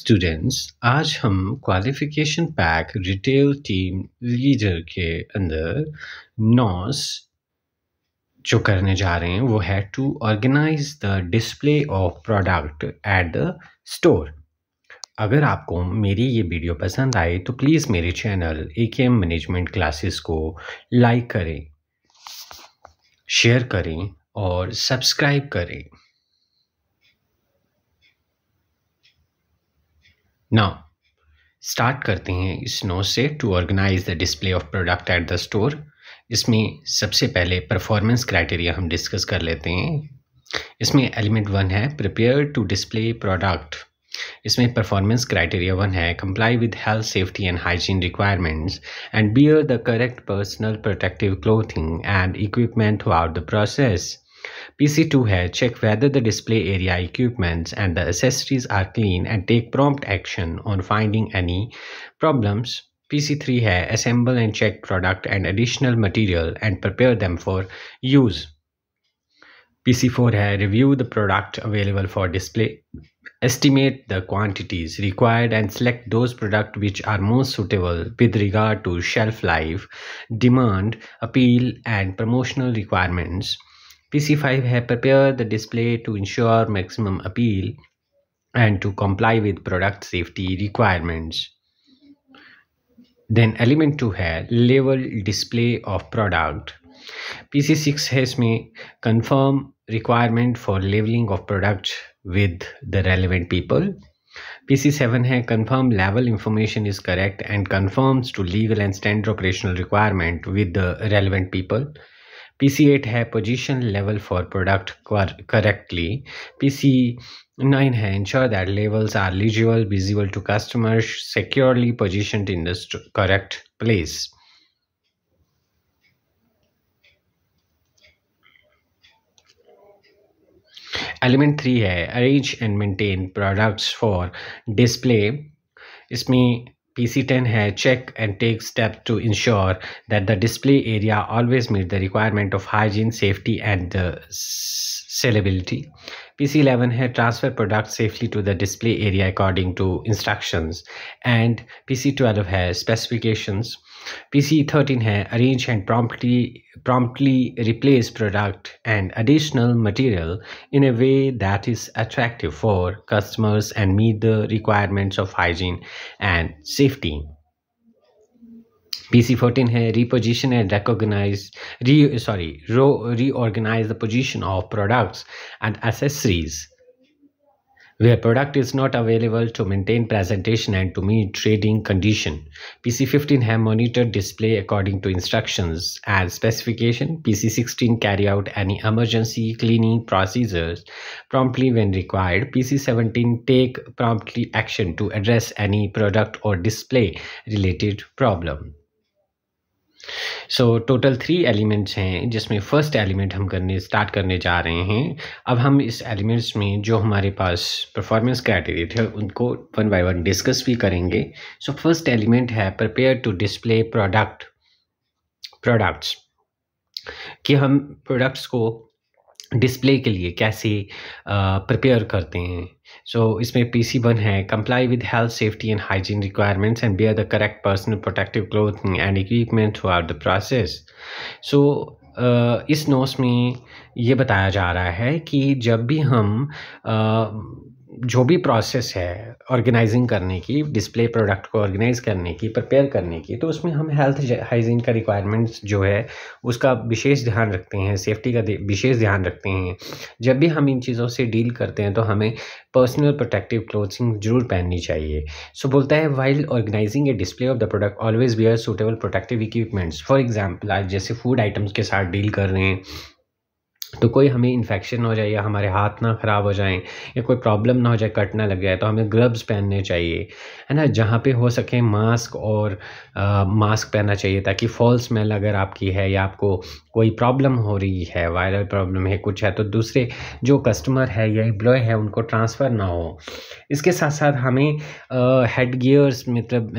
Students आज हम qualification pack retail team leader के अंदर नॉस जो करने जा रहे हैं वो है to organise the display of product at the store अगर आपको मेरी ये वीडियो पसंद आए तो प्लीज़ मेरे channel A K M management classes को लाइक करें शेयर करें और सब्सक्राइब करें नाउ स्टार्ट करते हैं इस नो से to organise the display of product at the store इसमें सबसे पहले परफॉर्मेंस क्राइटेरिया हम डिस्कस कर लेते हैं इसमें एलिमेंट वन है प्रिपेयर टू डिस्प्ले प्रोडक्ट इसमें परफॉर्मेंस क्राइटेरिया वन है comply with health safety and hygiene requirements and wear the correct personal protective clothing and equipment through out the process PC2 here, check whether the display area equipments and the accessories are clean and take prompt action on finding any problems. PC3 here, assemble and check product and additional material and prepare them for use. PC4 here, review the product available for display. Estimate the quantities required and select those products which are most suitable with regard to shelf life, demand, appeal, and promotional requirements. PC5 have prepared the display to ensure maximum appeal and to comply with product safety requirements. Then element 2 has level display of product. PC6 has me confirm requirement for leveling of products with the relevant people. PC7 has confirm level information is correct and conforms to legal and standard operational requirement with the relevant people. P C eight है position लेवल for product correctly P C nine है ensure that labels are legible visible to customers securely position in the correct place element three है arrange and maintain products for display इसमें PC10 has check and take steps to ensure that the display area always meet the requirement of hygiene, safety and the uh, sellability. PC11 had transferred product safely to the display area according to instructions and PC12 has specifications. PC13 has arranged and promptly promptly replace product and additional material in a way that is attractive for customers and meet the requirements of hygiene and safety. PC14 है reposition and recognize re sorry ro, reorganize the position of products and accessories where product is not available to maintain presentation and to meet trading condition. PC15 have monitor display according to instructions and specification. PC16 carry out any emergency cleaning procedures promptly when required. PC17 take promptly action to address any product or display related problem. So total three elements हैं जिसमें first element हम करने start करने जा रहे हैं अब हम इस एलिमेंट्स में जो हमारे पास परफॉर्मेंस क्राइटेरिया थे उनको वन बाय वन डिस्कस भी करेंगे सो फर्स्ट एलिमेंट है prepare to display product products कि हम प्रोडक्ट्स को डिस्प्ले के लिए कैसे प्रिपेयर करते हैं सो so, इसमें पी सी वन है comply with health safety and hygiene requirements and wear the correct personal protective clothing and equipment through out the process so इस नोट्स में ये बताया जा रहा है कि जब भी हम uh, जो भी प्रोसेस है ऑर्गेनाइजिंग करने की डिस्प्ले प्रोडक्ट को ऑर्गेनाइज करने की प्रिपेयर करने की तो उसमें हम हेल्थ हाइजीन का रिक्वायरमेंट्स जो है उसका विशेष ध्यान रखते हैं सेफ्टी का विशेष ध्यान रखते हैं जब भी हम इन चीज़ों से डील करते हैं तो हमें पर्सनल प्रोटेक्टिव क्लोथिंग जरूर पहननी चाहिए सो so, बोलता है while organising a display of the product always wear suitable protective equipments for example आज जैसे फूड आइटम्स के साथ डील कर रहे हैं तो कोई हमें इन्फेक्शन हो जाए या हमारे हाथ ना ख़राब हो जाएं या कोई प्रॉब्लम ना हो जाए कट ना लग जाए तो हमें ग्लव्स पहनने चाहिए है ना जहाँ पे हो सके मास्क और आ, मास्क पहनना चाहिए ताकि फॉल स्मेल अगर आपकी है या आपको कोई प्रॉब्लम हो रही है वायरल प्रॉब्लम है कुछ है तो दूसरे जो कस्टमर है या एम्प्लॉय है उनको ट्रांसफ़र ना हो इसके साथ साथ हमें हेड गियर्स मतलब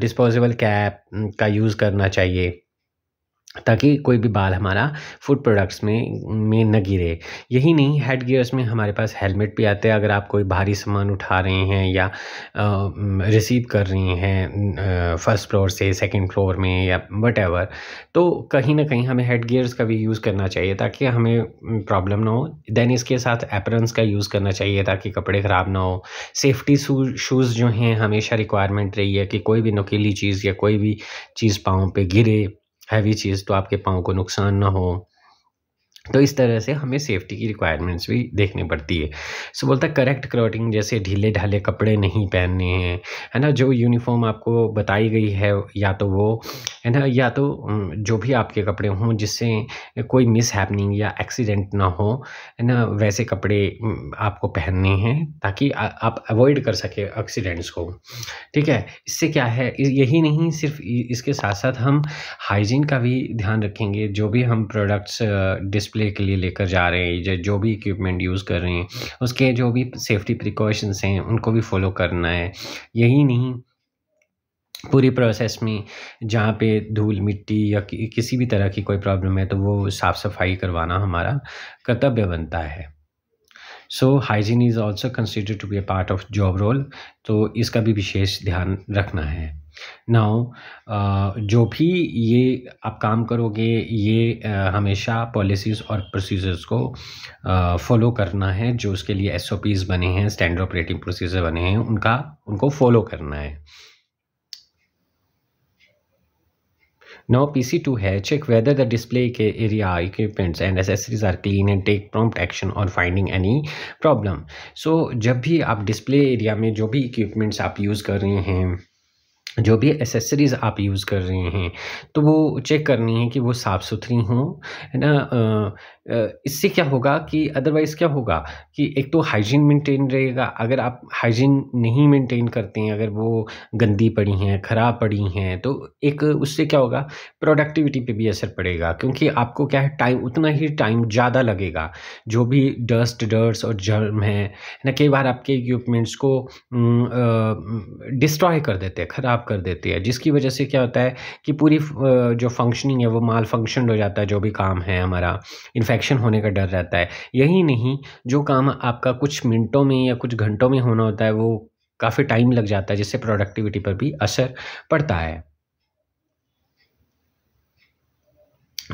डिस्पोजेबल कैप का यूज़ करना चाहिए ताकि कोई भी बाल हमारा फूड प्रोडक्ट्स में में न गिरे यही नहीं हेड गियर्स में हमारे पास हेलमेट भी आते हैं अगर आप कोई भारी सामान उठा रहे हैं या रिसीव कर रहे हैं फर्स्ट फ्लोर से सेकंड फ्लोर में या वट तो कहीं ना कहीं हमें हेड गियर्स का भी यूज़ करना चाहिए ताकि हमें प्रॉब्लम ना हो देन इसके साथ एपरन्स का यूज़ करना चाहिए ताकि कपड़े ख़राब ना हो सेफ्टी शूज़ जो हैं हमेशा रिक्वायरमेंट रही है कि कोई भी नकीली चीज़ या कोई भी चीज़ पाँव पर गिरे हैवी चीज़ तो आपके पाँव को नुकसान ना हो तो इस तरह से हमें सेफ्टी की रिक्वायरमेंट्स भी देखनी पड़ती है सो बोलता है करेक्ट क्लॉटिंग जैसे ढीले ढाले कपड़े नहीं पहनने हैं है ना जो यूनिफॉर्म आपको बताई गई है या तो वो है ना या तो जो भी आपके कपड़े हों जिससे कोई मिस हैपनिंग या एक्सीडेंट ना हो है ना वैसे कपड़े आपको पहनने हैं ताकि आप अवॉइड कर सके एक्सीडेंट्स को ठीक है इससे क्या है यही नहीं सिर्फ इसके साथ साथ हम हाइजीन का भी ध्यान रखेंगे जो भी हम प्रोडक्ट्स डिस डिस्प्ले के लिए लेकर जा रहे हैं या जो भी इक्विपमेंट यूज़ कर रहे हैं उसके जो भी सेफ्टी प्रिकॉशंस हैं उनको भी फॉलो करना है यही नहीं पूरी प्रोसेस में जहाँ पे धूल मिट्टी या कि, किसी भी तरह की कोई प्रॉब्लम है तो वो साफ़ सफाई करवाना हमारा कर्तव्य बनता है so hygiene is also consider to be a part of job role तो इसका भी विशेष ध्यान रखना है नाउ जो भी ये आप काम करोगे ये हमेशा पॉलिसीज़ और प्रोसीजर्स को फॉलो करना है जो उसके लिए एस बने हैं स्टैंडर्ड ऑपरेटिंग प्रोसीजर बने हैं उनका उनको फॉलो करना है नाउ पी सी टू है चेक वेदर द डिस्प्ले के area equipments and accessories are clean and take prompt action और फाइंडिंग एनी प्रॉब्लम सो जब भी आप डिस्प्ले एरिया में जो भी इक्विपमेंट्स आप यूज़ कर रहे हैं जो भी एसेसरीज़ आप यूज़ कर रहे हैं तो वो चेक करनी है कि वो साफ़ सुथरी हों है ना इससे क्या होगा कि अदरवाइज़ क्या होगा कि एक तो हाइजीन मेंटेन रहेगा अगर आप हाइजीन नहीं मेंटेन करते हैं अगर वो गंदी पड़ी हैं ख़राब पड़ी हैं तो एक उससे क्या होगा प्रोडक्टिविटी पे भी असर पड़ेगा क्योंकि आपको क्या है टाइम उतना ही टाइम ज़्यादा लगेगा जो भी डस्ट डर्स और जर्म है ना कई बार आपके इक्विपमेंट्स को डिस्ट्रॉय कर देते हैं ख़राब ख़राब कर देती है जिसकी वजह से क्या होता है कि पूरी जो फंक्शनिंग है वो माल फंक्शन हो जाता है जो भी काम है हमारा इन्फेक्शन होने का डर रहता है यही नहीं जो काम आपका कुछ मिनटों में या कुछ घंटों में होना होता है वो काफ़ी टाइम लग जाता है जिससे प्रोडक्टिविटी पर भी असर पड़ता है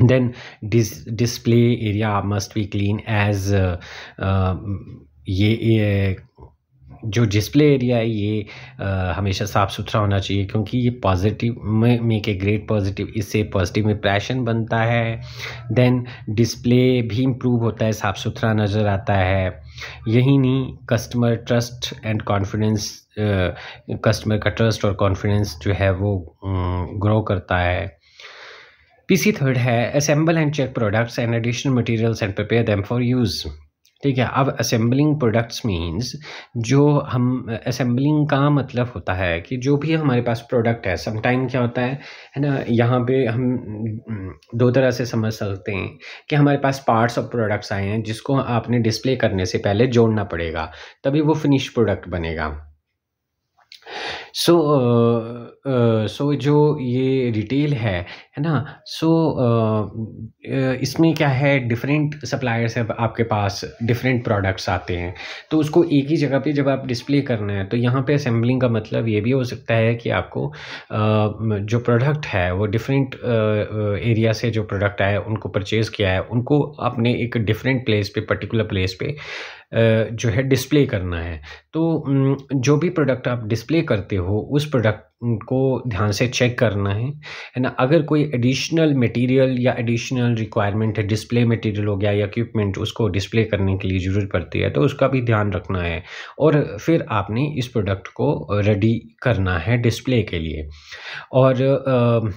then dis- display area must be clean as uh, जो डिस्प्ले एरिया है ये आ, हमेशा साफ़ सुथरा होना चाहिए क्योंकि ये पॉजिटिव में मेक ए ग्रेट पॉजिटिव इससे पॉजिटिव इम्प्रेशन बनता है देन डिस्प्ले भी इम्प्रूव होता है साफ़ सुथरा नज़र आता है यही नहीं customer trust and confidence customer का ट्रस्ट और कॉन्फिडेंस जो है वो ग्रो करता है पीसी थर्ड है assemble and check products and additional materials and prepare them for use ठीक है अब असेंबलिंग प्रोडक्ट्स मीन्स जो हम असेंबलिंग का मतलब होता है कि जो भी हमारे पास प्रोडक्ट है समटाइम क्या होता है है ना यहाँ पे हम दो तरह से समझ सकते हैं कि हमारे पास पार्ट्स ऑफ प्रोडक्ट्स आए हैं जिसको आपने डिस्प्ले करने से पहले जोड़ना पड़ेगा तभी वो फिनिश प्रोडक्ट बनेगा सो so, सो uh, uh, so जो ये रिटेल है है ना सो so, uh, इसमें क्या है डिफरेंट सप्लायर्स है आपके पास डिफरेंट प्रोडक्ट्स आते हैं तो उसको एक ही जगह पे जब आप डिस्प्ले करना है तो यहाँ पे असेंबलिंग का मतलब ये भी हो सकता है कि आपको uh, जो प्रोडक्ट है वो डिफरेंट एरिया से जो प्रोडक्ट आया उनको परचेज़ किया है उनको अपने एक डिफरेंट प्लेस पे पर्टिकुलर प्लेस पे जो है डिस्प्ले करना है तो जो भी प्रोडक्ट आप डिस्प्ले करते हो उस प्रोडक्ट को ध्यान से चेक करना है है ना अगर कोई एडिशनल मटेरियल या एडिशनल रिक्वायरमेंट है डिस्प्ले मटेरियल हो गया या इक्विपमेंट उसको डिस्प्ले करने के लिए ज़रूरत पड़ती है तो उसका भी ध्यान रखना है और फिर आपने इस प्रोडक्ट को रेडी करना है डिस्प्ले के लिए और आ,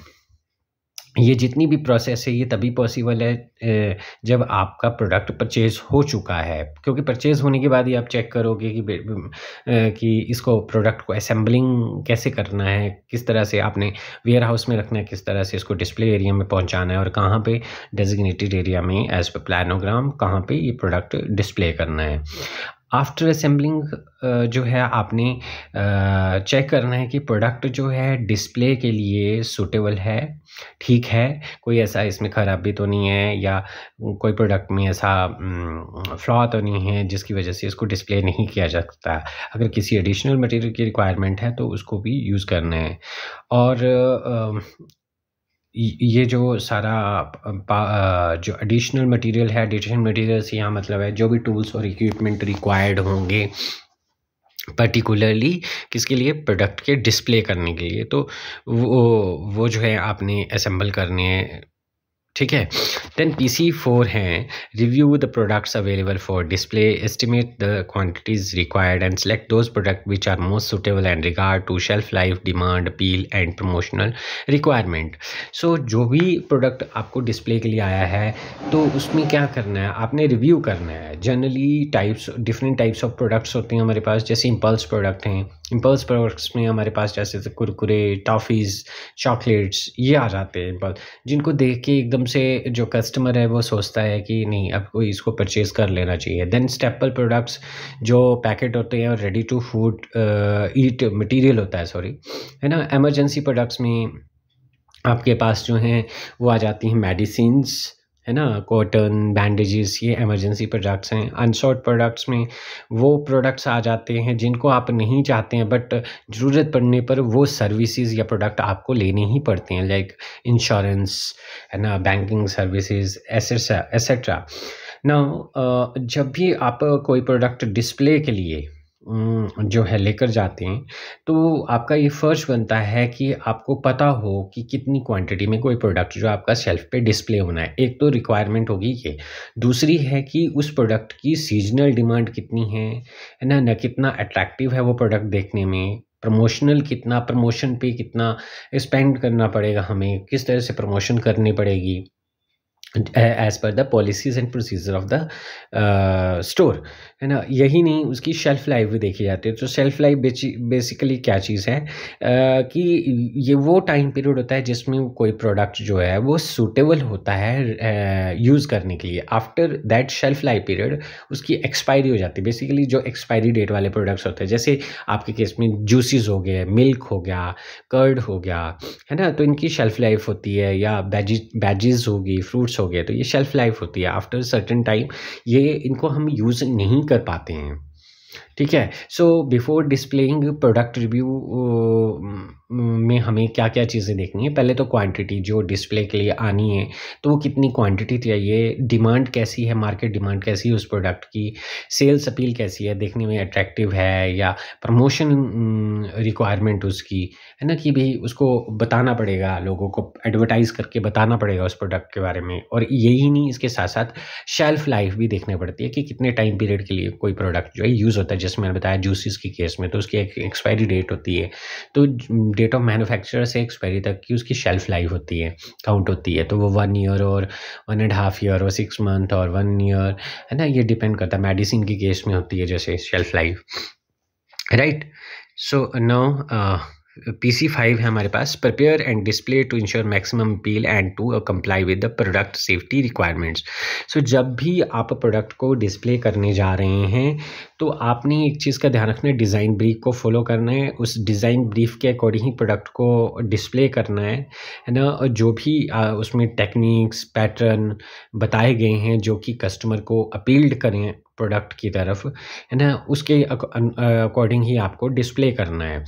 ये जितनी भी प्रोसेस है ये तभी पॉसिबल है जब आपका प्रोडक्ट परचेज़ हो चुका है क्योंकि परचेज़ होने के बाद ही आप चेक करोगे कि कि इसको प्रोडक्ट को असेंबलिंग कैसे करना है किस तरह से आपने वेयर हाउस में रखना है किस तरह से इसको डिस्प्ले एरिया में पहुंचाना है और कहाँ पे डेजिग्नेटेड एरिया में एज पर प्लानोग्राम कहाँ पर ये प्रोडक्ट डिस्प्ले करना है आफ्टर असेंबलिंग uh, जो है आपने चेक uh, करना है कि प्रोडक्ट जो है डिस्प्ले के लिए सूटेबल है ठीक है कोई ऐसा इसमें ख़राबी तो नहीं है या कोई प्रोडक्ट में ऐसा फ्लॉ mm, तो नहीं है जिसकी वजह से इसको डिस्प्ले नहीं किया जा सकता अगर किसी एडिशनल मटेरियल की रिक्वायरमेंट है तो उसको भी यूज़ करना है और uh, ये जो सारा जो एडिशनल मटेरियल है एडिशनल मटेरियल्स यहाँ मतलब है जो भी टूल्स और इक्विपमेंट रिक्वायर्ड होंगे पर्टिकुलरली किसके लिए प्रोडक्ट के डिस्प्ले करने के लिए तो वो वो जो है आपने असेंबल करने हैं ठीक है देन पी सी फोर हैं review the products available for display estimate the quantities required and select those product which are most suitable and regard to shelf life demand appeal and promotional requirement so जो भी product आपको display के लिए आया है तो उसमें क्या करना है आपने रिव्यू करना है generally types different types of products होते हैं हमारे पास जैसे इम्पल्स प्रोडक्ट हैं इम्पल्स प्रोडक्ट्स में हमारे पास जैसे कुरकुरे टॉफ़ीज़ चॉकलेट्स ये आ जाते हैं इम्पल्स जिनको देख के एकदम एकदम से जो कस्टमर है वो सोचता है कि नहीं अब कोई इसको परचेज कर लेना चाहिए देन स्टेपल प्रोडक्ट्स जो पैकेट होते हैं और ready to food eat material होता है सॉरी है ना एमरजेंसी प्रोडक्ट्स में आपके पास जो हैं वो आ जाती हैं मेडिसिन्स है ना कॉटन बैंडेजेस ये एमरजेंसी प्रोडक्ट्स हैं अनशॉर्ट प्रोडक्ट्स में वो प्रोडक्ट्स आ जाते हैं जिनको आप नहीं चाहते हैं बट ज़रूरत पड़ने पर वो सर्विसेज या प्रोडक्ट आपको लेने ही पड़ते हैं लाइक इंश्योरेंस है ना बैंकिंग सर्विसेज एसेट्रा एसेट्रा ना जब भी आप कोई प्रोडक्ट डिस्प्ले के लिए जो है लेकर जाते हैं तो आपका ये फ़र्ज़ बनता है कि आपको पता हो कि कितनी क्वांटिटी में कोई प्रोडक्ट जो आपका शेल्फ़ पे डिस्प्ले होना है एक तो रिक्वायरमेंट होगी ये दूसरी है कि उस प्रोडक्ट की सीजनल डिमांड कितनी है है ना ना कितना अट्रैक्टिव है वो प्रोडक्ट देखने में प्रमोशनल कितना प्रमोशन पे कितना स्पेंड करना पड़ेगा हमें किस तरह से प्रमोशन करनी पड़ेगी as per the policies and procedure of the store है ना यही नहीं उसकी शेल्फ लाइफ भी देखी जाती है तो शेल्फ लाइफ बेसिकली क्या चीज़ है uh, कि ये वो टाइम पीरियड होता है जिसमें कोई प्रोडक्ट जो है वो सूटेबल होता है यूज़ uh, करने के लिए after that shelf life period उसकी एक्सपायरी हो जाती है बेसिकली जो एक्सपायरी डेट वाले प्रोडक्ट्स होते हैं जैसे आपके केस में जूसेस हो गए मिल्क हो गया कर्ड हो गया है ना तो इनकी शेल्फ लाइफ होती है या बैजिज बैजेस होगी फ्रूट्स हो गया तो ये शेल्फ़ लाइफ होती है आफ्टर सर्टन टाइम ये इनको हम यूज़ नहीं कर पाते हैं ठीक है so before displaying product review में हमें क्या क्या चीज़ें देखनी है पहले तो क्वांटिटी जो डिस्प्ले के लिए आनी है तो वो कितनी क्वांटिटी चाहिए डिमांड कैसी है मार्केट डिमांड कैसी है उस प्रोडक्ट की सेल्स अपील कैसी है देखने में अट्रैक्टिव है या प्रमोशन रिक्वायरमेंट उसकी है ना कि भाई उसको बताना पड़ेगा लोगों को एडवर्टाइज़ करके बताना पड़ेगा उस प्रोडक्ट के बारे में और यही नहीं इसके साथ साथ शेल्फ लाइफ भी देखनी पड़ती है कि कितने टाइम पीरियड के लिए कोई प्रोडक्ट जो है यूज़ होता है जैसे मैंने बताया जूसेस के केस में तो उसकी एक एक्सपायरी डेट होती है तो डेट ऑफ मैनुफैक्चर से एक्सपायरी तक की उसकी शेल्फ लाइफ होती है काउंट होती है तो वो वन ईयर और वन एंड हाफ ईयर और सिक्स मंथ और वन ईयर है ना ये डिपेंड करता है मेडिसिन के केस में होती है जैसे shelf life right so now P C five है हमारे पास prepare and display to ensure maximum appeal and to comply with the product safety requirements so जब भी आप प्रोडक्ट को डिस्प्ले करने जा रहे हैं तो आपने एक चीज़ का ध्यान रखना है डिज़ाइन ब्रीफ को फॉलो करना है उस डिज़ाइन ब्रीफ के अकॉर्डिंग ही प्रोडक्ट को डिस्प्ले करना है है ना और जो भी आ, uh, उसमें टेक्निक्स पैटर्न बताए गए हैं जो कि कस्टमर को अपील्ड करें प्रोडक्ट की तरफ है ना उसके अकॉर्डिंग ही आपको डिस्प्ले करना है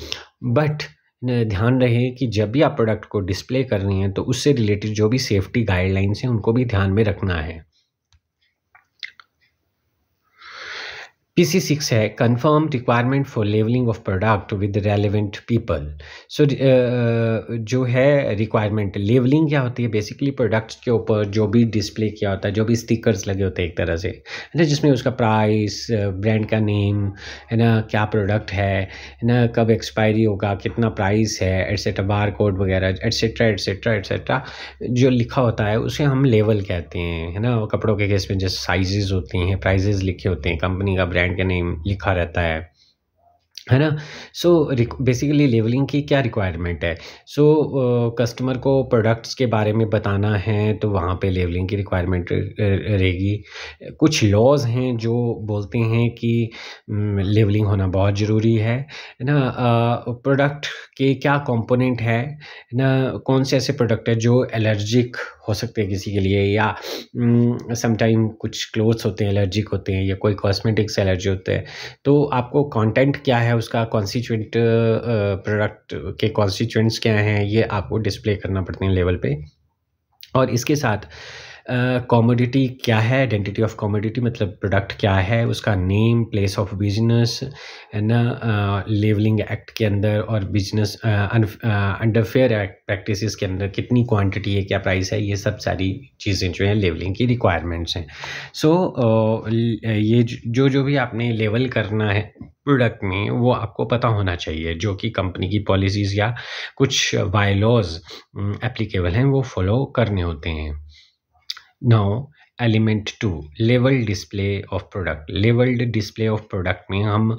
बट ध्यान रहे कि जब भी आप प्रोडक्ट को डिस्प्ले कर रही हैं तो उससे रिलेटेड जो भी सेफ्टी गाइडलाइंस हैं उनको भी ध्यान में रखना है PC6 है confirm requirement for labelling of product with relevant people so जो है रिक्वायरमेंट लेवलिंग क्या होती है बेसिकली प्रोडक्ट्स के ऊपर जो भी डिस्प्ले किया होता है जो भी स्टिकर्स लगे होते हैं एक तरह से है ना जिसमें उसका प्राइस ब्रांड uh, का नेम है ना क्या प्रोडक्ट है है ना कब एक्सपायरी होगा कितना प्राइस है एट्सेट्रा बार कोड वगैरह एट्सेट्रा एट्सेट्रा एट्सेट्रा जो लिखा होता है उसे हम लेवल कहते हैं है ना कपड़ों के केस में जैसे साइजेज़ होती हैं प्राइजेज़ लिखे होते हैं कंपनी का ब्रांड ब्रांड का नेम लिखा रहता है है ना सो बेसिकली लेवलिंग की क्या रिक्वायरमेंट है सो so, कस्टमर uh, को प्रोडक्ट्स के बारे में बताना है तो वहाँ पे लेवलिंग की रिक्वायरमेंट रहेगी कुछ लॉज हैं जो बोलते हैं कि लेवलिंग होना बहुत ज़रूरी है ना प्रोडक्ट के क्या कंपोनेंट है ना कौन से ऐसे प्रोडक्ट है जो एलर्जिक हो सकते हैं किसी के लिए या समटाइम कुछ क्लोथ्स होते हैं एलर्जिक होते हैं या कोई कॉस्मेटिक्स एलर्जी होते हैं तो आपको कंटेंट क्या है है उसका कॉन्स्टिट्यूंट प्रोडक्ट के कॉन्स्टिट्यूंट्स क्या हैं ये आपको डिस्प्ले करना पड़ते हैं लेवल पे और इसके साथ कॉमोडिटी uh, क्या है आइडेंटिटी ऑफ कॉमोडिटी मतलब प्रोडक्ट क्या है उसका नेम प्लेस ऑफ बिजनेस है ना लेवलिंग एक्ट के अंदर और बिजनेस अंडरफेयर एक्ट प्रैक्टिस के अंदर कितनी क्वांटिटी है क्या प्राइस है ये सब सारी चीज़ें जो हैं लेवलिंग की रिक्वायरमेंट्स हैं सो so, uh, ये जो जो भी आपने लेवल करना है प्रोडक्ट में वो आपको पता होना चाहिए जो कि कंपनी की पॉलिसीज़ या कुछ बायलॉज एप्लीकेबल हैं वो फॉलो करने होते हैं नाउ एलिमेंट टू लेवल display of product labelled display of product में हम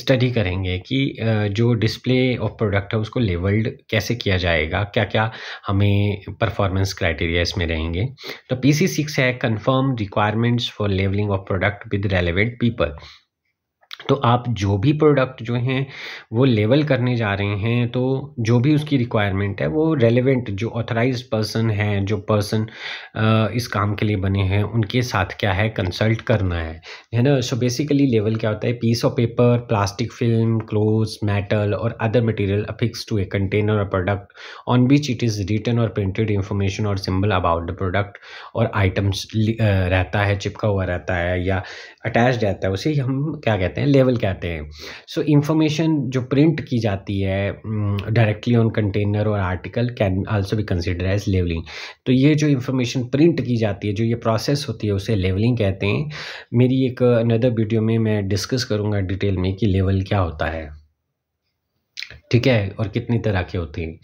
स्टडी uh, करेंगे कि uh, जो डिस्प्ले ऑफ प्रोडक्ट है उसको लेवल्ड कैसे किया जाएगा क्या क्या हमें परफॉर्मेंस क्राइटेरिया इसमें रहेंगे तो पी सी सिक्स है confirm requirements for labelling of product with relevant people तो आप जो भी प्रोडक्ट जो हैं वो लेवल करने जा रहे हैं तो जो भी उसकी रिक्वायरमेंट है वो रेलेवेंट जो ऑथराइज पर्सन है जो पर्सन इस काम के लिए बने हैं उनके साथ क्या है कंसल्ट करना है है ना सो बेसिकली लेवल क्या होता है piece of paper plastic film cloth metal or other material affix to a container or product on which it is written or printed information or symbol about the product or items रहता है चिपका हुआ रहता है या attach रहता है उसे हम क्या कहते हैं कहते हैं लेवल कहते हैं सो इन्फॉर्मेशन जो प्रिंट की जाती है directly on container or article can also be consider as labelling तो ये जो इन्फॉर्मेशन प्रिंट की जाती है जो ये प्रोसेस होती है उसे लेवलिंग कहते हैं मेरी एक अनदर वीडियो में मैं डिस्कस करूँगा डिटेल में कि लेवल क्या होता है ठीक है और कितनी तरह के होते हैं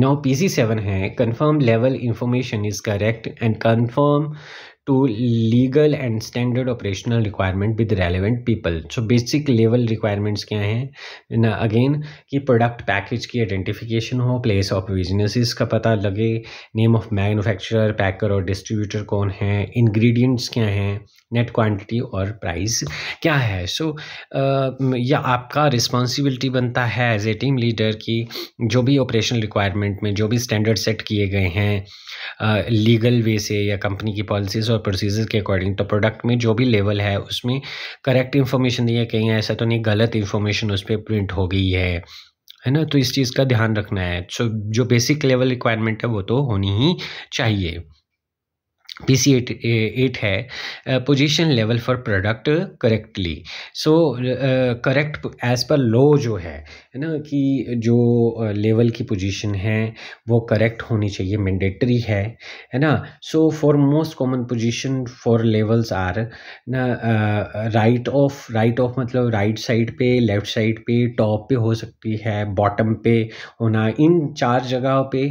नौ पी सी सेवन है कन्फर्म लेवल information is correct and confirm to legal and standard operational requirement with relevant people so basic level requirements kya क्या na again ki product package ki identification ho place of businesses ka pata lage name of manufacturer packer or distributor kon hai ingredients kya हैं net quantity और price क्या है so so, यह आपका responsibility बनता है as a team leader की जो भी ऑपरेशनल रिक्वायरमेंट में जो भी स्टैंडर्ड सेट किए गए हैं लीगल वे से या कंपनी की पॉलिसीज़ और प्रोसीजर के अकॉर्डिंग तो प्रोडक्ट में जो भी लेवल है उसमें करेक्ट इन्फॉर्मेशन दी है कहीं ऐसा तो नहीं गलत इन्फॉर्मेशन उस पर प्रिंट हो गई है है ना तो इस चीज़ का ध्यान रखना है सो so, जो बेसिक लेवल रिक्वायरमेंट है वो तो होनी ही चाहिए पी सी एट एट है पोजीशन लेवल for product correctly so correct as per law जो है है ना कि जो लेवल की पोजीशन है वो करेक्ट होनी चाहिए मैंडेटरी है है ना so for most common position for labels are ना राइट ऑफ राइट ऑफ मतलब राइट साइड पे लेफ्ट साइड पे टॉप पे हो सकती है बॉटम पे होना इन चार जगह पे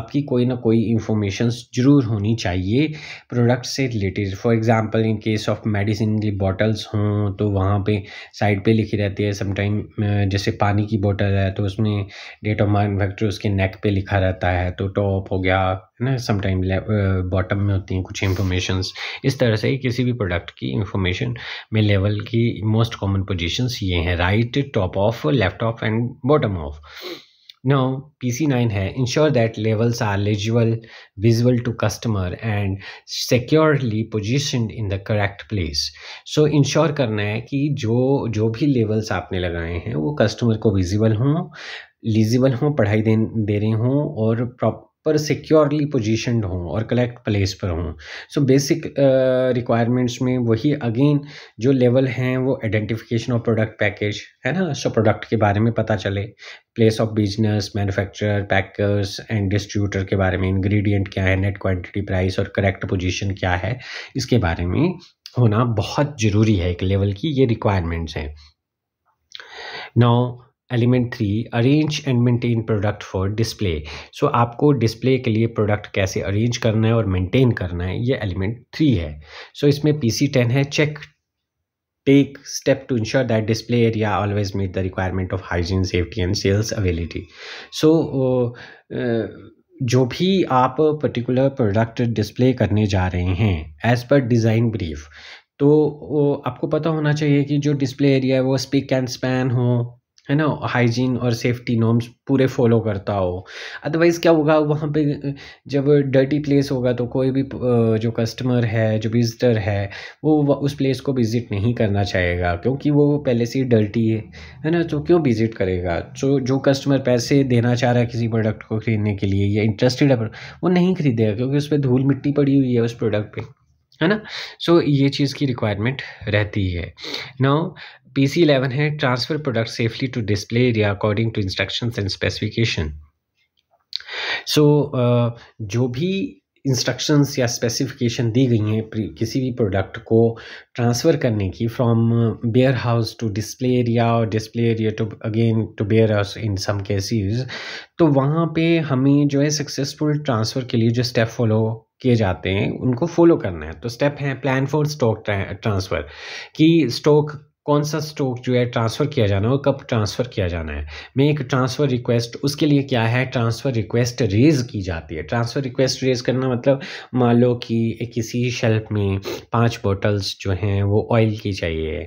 आपकी कोई ना कोई इंफॉर्मेशन ज़रूर होनी चाहिए प्रोडक्ट से related for example in case of medicine की बॉटल्स हों तो वहाँ पे साइड पे लिखी रहती है समटाइम जैसे पानी की बॉटल है तो उसमें डेट ऑफ मैनुफैक्चर उसके नेक पे लिखा रहता है तो टॉप हो गया है ना समटाइम बॉटम में होती हैं कुछ इन्फॉर्मेशंस इस तरह से किसी भी प्रोडक्ट की इंफॉर्मेशन में लेवल की मोस्ट कॉमन पोजिशंस ये हैं right top of left of and bottom of Now, PC9 hai ensure that levels are legible, visible to customer and securely positioned in the correct place. So ensure करना है कि जो जो भी levels आपने लगाए हैं वो customer को visible हों, legible हों, पढ़ाई दे, दे रहे हों और प्रॉप पर सिक्योरली पोजिशनड हों और कलेक्ट प्लेस पर हों सो बेसिक रिक्वायरमेंट्स में वही अगेन जो लेवल हैं वो आइडेंटिफिकेशन ऑफ प्रोडक्ट पैकेज है ना सो so, प्रोडक्ट के बारे में पता चले place of business manufacturer packers and distributor के बारे में इंग्रेडिएंट क्या है नेट क्वांटिटी प्राइस और करेक्ट पोजीशन क्या है इसके बारे में होना बहुत ज़रूरी है एक लेवल की ये रिक्वायरमेंट्स हैं now element three arrange and maintain product for display सो आपको डिस्प्ले के लिए प्रोडक्ट कैसे अरेंज करना है और मेंटेन करना है ये एलिमेंट थ्री है सो so, इसमें पी सी टेन है check take step to ensure that display area always meet the requirement of hygiene safety and sales ability so जो भी आप पर्टिकुलर प्रोडक्ट डिस्प्ले करने जा रहे हैं एज़ पर डिज़ाइन ब्रीफ तो आपको पता होना चाहिए कि जो डिस्प्ले एरिया है वो स्पीक एंड स्पैन हो है ना हाइजीन और सेफ्टी नॉर्म्स पूरे फॉलो करता हो अदरवाइज़ क्या होगा वहाँ पे जब डर्टी प्लेस होगा तो कोई भी जो कस्टमर है जो विज़िटर है वो उस प्लेस को विज़िट नहीं करना चाहेगा क्योंकि वो पहले से ही डर्टी है है ना तो क्यों विज़िट करेगा तो जो जो कस्टमर पैसे देना चाह रहा है किसी प्रोडक्ट को ख़रीदने के लिए या इंटरेस्टेड है वो नहीं ख़रीदेगा क्योंकि उस पर धूल मिट्टी पड़ी हुई है उस प्रोडक्ट पर है ना सो so, ये चीज़ की रिक्वायरमेंट रहती है नाउ पी सी इलेवन है transfer product safely to display area according to instructions and specification so जो भी इंस्ट्रक्शंस या स्पेसिफिकेशन दी गई हैं किसी भी प्रोडक्ट को ट्रांसफ़र करने की from warehouse to display area or display area to again to warehouse in some cases तो वहाँ पे हमें जो है सक्सेसफुल ट्रांसफ़र के लिए जो स्टेप फॉलो किए जाते हैं उनको फॉलो करना है तो स्टेप हैं प्लान फॉर स्टॉक ट्रांसफ़र कि स्टॉक कौन सा स्टॉक जो है ट्रांसफ़र किया जाना है और कब ट्रांसफ़र किया जाना है एक ट्रांसफ़र रिक्वेस्ट उसके लिए क्या है ट्रांसफ़र रिक्वेस्ट रेज़ की जाती है ट्रांसफ़र रिक्वेस्ट रेज़ करना मतलब मान लो कि किसी शेल्फ में पांच बोटल्स जो हैं वो ऑयल की चाहिए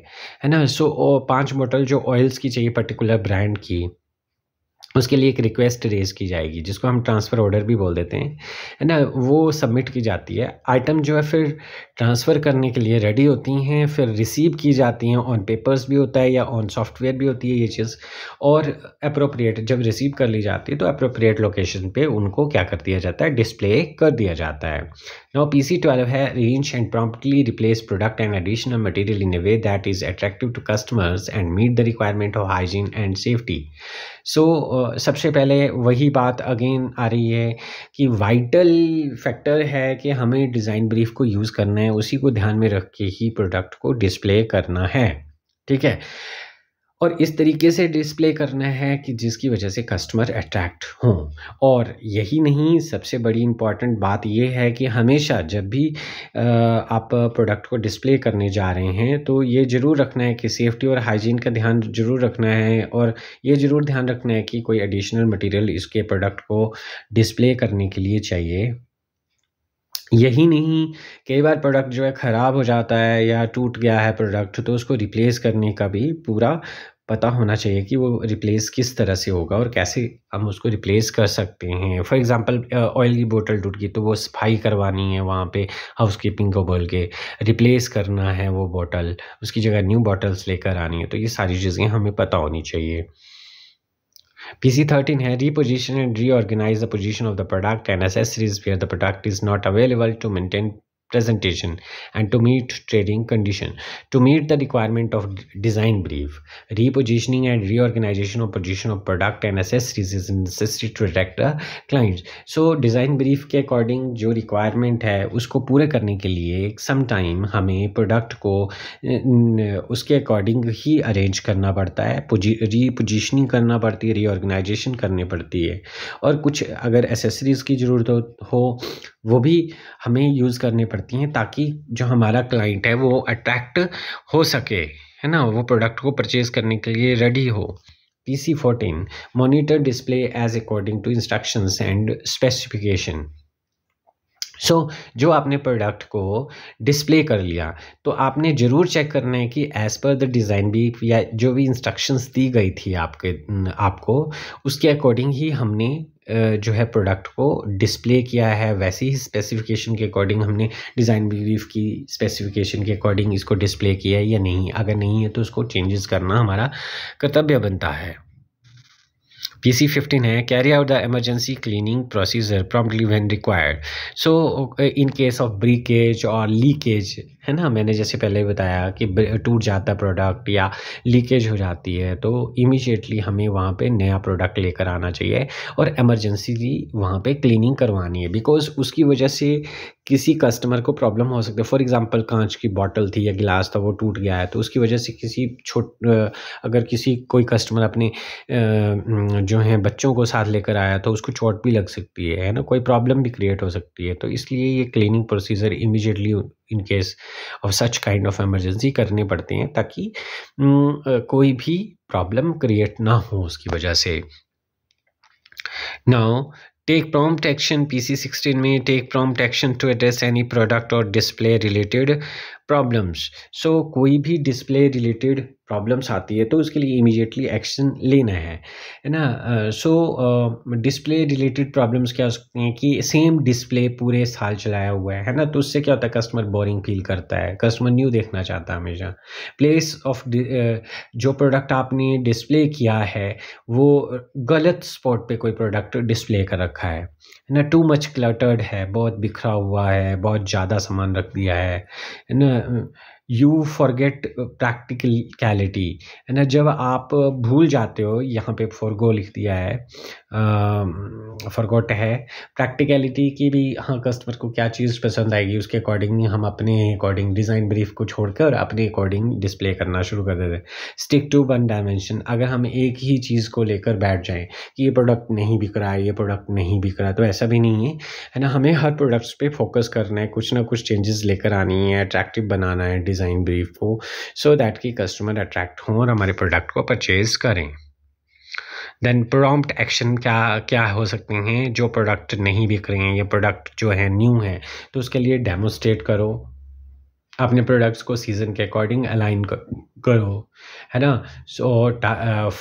है ना सो पांच बोटल जो ऑयल्स की चाहिए पर्टिकुलर ब्रांड की उसके लिए एक रिक्वेस्ट रेज की जाएगी जिसको हम ट्रांसफ़र ऑर्डर भी बोल देते हैं है ना वो सबमिट की जाती है आइटम जो है फिर ट्रांसफ़र करने के लिए रेडी होती हैं फिर रिसीव की जाती हैं ऑन पेपर्स भी होता है या ऑन सॉफ्टवेयर भी होती है ये चीज़ और अप्रोप्रिएट जब रिसीव कर ली जाती है तो अप्रोप्रिएट लोकेशन पे उनको क्या कर दिया जाता है डिस्प्ले कर दिया जाता है नाउ पी सी ट्वेल्व है range and promptly replace product and additional material in a way that is attractive to customers and meet the requirement of hygiene and safety so so, सबसे पहले वही बात again आ रही है कि vital factor है कि हमें डिज़ाइन ब्रीफ को यूज़ करना है उसी को ध्यान में रख के ही प्रोडक्ट को डिस्प्ले करना है ठीक है और इस तरीके से डिस्प्ले करना है कि जिसकी वजह से कस्टमर अट्रैक्ट हों और यही नहीं सबसे बड़ी इम्पॉर्टेंट बात यह है कि हमेशा जब भी आप प्रोडक्ट को डिस्प्ले करने जा रहे हैं तो ये ज़रूर रखना है कि सेफ्टी और हाइजीन का ध्यान ज़रूर रखना है और ये ज़रूर ध्यान रखना है कि कोई एडिशनल मटेरियल इसके प्रोडक्ट को डिस्प्ले करने के लिए चाहिए यही नहीं कई बार प्रोडक्ट जो है ख़राब हो जाता है या टूट गया है प्रोडक्ट तो उसको रिप्लेस करने का भी पूरा पता होना चाहिए कि वो रिप्लेस किस तरह से होगा और कैसे हम उसको रिप्लेस कर सकते हैं फॉर एग्जांपल ऑयल की बोतल टूट गई तो वो सफाई करवानी है वहाँ पे हाउस कीपिंग को बोल के रिप्लेस करना है वो बोतल उसकी जगह न्यू बॉटल्स लेकर आनी है तो ये सारी चीज़ें हमें पता होनी चाहिए PC13 here reposition and reorganize the position of the product and accessories where the product is not available to maintain presentation and to meet trading condition to meet the requirement of design brief repositioning and reorganization of position of product and accessories is necessary to attract the clients so design brief ke according jo requirement hai usko पूरे karne ke liye sometime hame product ko uske according hi arrange karna padta hai repositioning karna padti hai reorganization karne padti hai aur kuch agar accessories ki zarurat ho वो भी हमें use करनी पड़ती हैं ताकि जो हमारा क्लाइंट है वो अट्रैक्ट हो सके है ना वो प्रोडक्ट को परचेज़ करने के लिए रेडी हो P C fourteen monitor display as according to instructions and specification so जो आपने प्रोडक्ट को डिस्प्ले कर लिया तो आपने ज़रूर चेक करना है कि एज़ पर द डिज़ाइन भी या जो भी इंस्ट्रक्शंस दी गई थी आपके आपको उसके अकॉर्डिंग ही हमने जो है प्रोडक्ट को डिस्प्ले किया है वैसे ही स्पेसिफिकेशन के अकॉर्डिंग हमने डिज़ाइन ब्रीफ की स्पेसिफिकेशन के अकॉर्डिंग इसको डिस्प्ले किया है या नहीं अगर नहीं है तो उसको चेंजेस करना हमारा कर्तव्य बनता है पी सी फिफ्टीन है carry out the emergency cleaning procedure promptly when required so in case of breakage or leakage है ना मैंने जैसे पहले बताया कि टूट जाता प्रोडक्ट या लीकेज हो जाती है तो इमीजिएटली हमें वहाँ पे नया प्रोडक्ट लेकर आना चाहिए और एमरजेंसीली वहाँ पे क्लीनिंग करवानी है बिकॉज उसकी वजह से किसी कस्टमर को प्रॉब्लम हो सकती है फॉर एग्जांपल कांच की बॉटल थी या गिलास था वो टूट गया है तो उसकी वजह से किसी छोट अगर किसी कोई कस्टमर अपने जो है बच्चों को साथ लेकर आया तो उसको चोट भी लग सकती है ना कोई प्रॉब्लम भी क्रिएट हो सकती है तो इसलिए ये cleaning procedure immediately in case of such kind of emergency करने पड़ते हैं ताकि कोई भी प्रॉब्लम क्रिएट ना हो उसकी वजह से now take prompt action PC sixteen में take prompt action to address any product or display related problems so कोई भी डिस्प्ले रिलेटेड प्रॉब्लम्स आती है तो उसके लिए इमीजिएटली एक्शन लेना है है ना सो डिस्प्ले रिलेटेड प्रॉब्लम्स क्या हो सकती हैं कि सेम डिस्प्ले पूरे साल चलाया हुआ है है ना तो उससे क्या होता है कस्टमर बोरिंग फील करता है कस्टमर न्यू देखना चाहता है हमेशा प्लेस ऑफ जो प्रोडक्ट आपने डिस्प्ले किया है वो गलत स्पॉट पे कोई प्रोडक्ट डिस्प्ले कर रखा है है ना टू मच क्लटर्ड है बहुत बिखरा हुआ है बहुत ज़्यादा सामान रख दिया है है ना यू फॉरगेट प्रैक्टिकलिटी है ना जब आप भूल जाते हो यहाँ पे फॉरगो लिख दिया है फॉरगोट है प्रैक्टिकलिटी की भी हाँ कस्टमर को क्या चीज़ पसंद आएगी उसके अकॉर्डिंग हम अपने अकॉर्डिंग डिज़ाइन ब्रीफ को छोड़कर अपने अकॉर्डिंग डिस्प्ले करना शुरू कर देते स्टिक टू वन डायमेंशन अगर हम एक ही चीज़ को लेकर बैठ जाएँ कि ये प्रोडक्ट नहीं बिक रहा है ये प्रोडक्ट नहीं बिक रहा तो ऐसा भी नहीं है है ना हमें हर प्रोडक्ट्स पे फोकस करना है कुछ ना कुछ चेंजेस लेकर आनी है अट्रैक्टिव बनाना है डिज़ाइन डिज़ाइन ब्रीफ को सो दैट कि कस्टमर अट्रैक्ट हों और हमारे प्रोडक्ट को परचेज़ करें देन प्रोम्प्ट एक्शन क्या क्या हो सकते हैं जो प्रोडक्ट नहीं बिक रहे हैं या प्रोडक्ट जो है न्यू है तो उसके लिए डेमोस्ट्रेट करो अपने प्रोडक्ट्स को सीज़न के अकॉर्डिंग अलाइन करो है ना so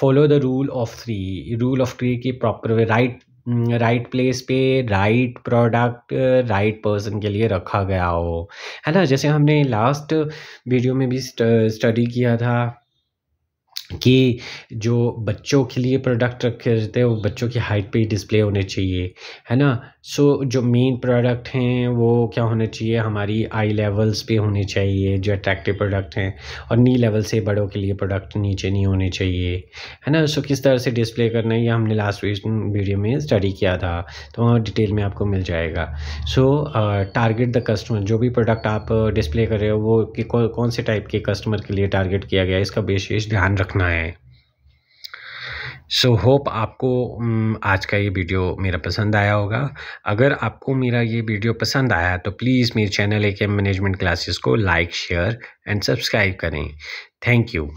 follow the rule of three rule of three की proper way right right place पे राइट प्रोडक्ट राइट पर्सन के लिए रखा गया हो है ना जैसे हमने लास्ट वीडियो में भी स्टडी किया था कि जो बच्चों के लिए प्रोडक्ट रखे रहते हैं वो बच्चों की हाइट पे ही डिस्प्ले होने चाहिए है ना सो जो मेन प्रोडक्ट हैं वो क्या होने चाहिए हमारी आई लेवल्स पे होने चाहिए जो अट्रैक्टिव प्रोडक्ट हैं और नी लेवल से बड़ों के लिए प्रोडक्ट नीचे नहीं होने चाहिए है ना सो किस तरह से डिस्प्ले करना है ये हमने लास्ट वीडियो में स्टडी किया था तो वहाँ डिटेल में आपको मिल जाएगा सो टारगेट द कस्टमर जो भी प्रोडक्ट आप डिस्प्ले कर रहे हो वो कौन से टाइप के कस्टमर के लिए टारगेट किया गया इसका विशेष ध्यान रखना बनाएं सो so, होप आपको mm, आज का ये वीडियो मेरा पसंद आया होगा अगर आपको मेरा ये वीडियो पसंद आया तो प्लीज़ मेरे चैनल ए मैनेजमेंट क्लासेस को लाइक शेयर एंड सब्सक्राइब करें थैंक यू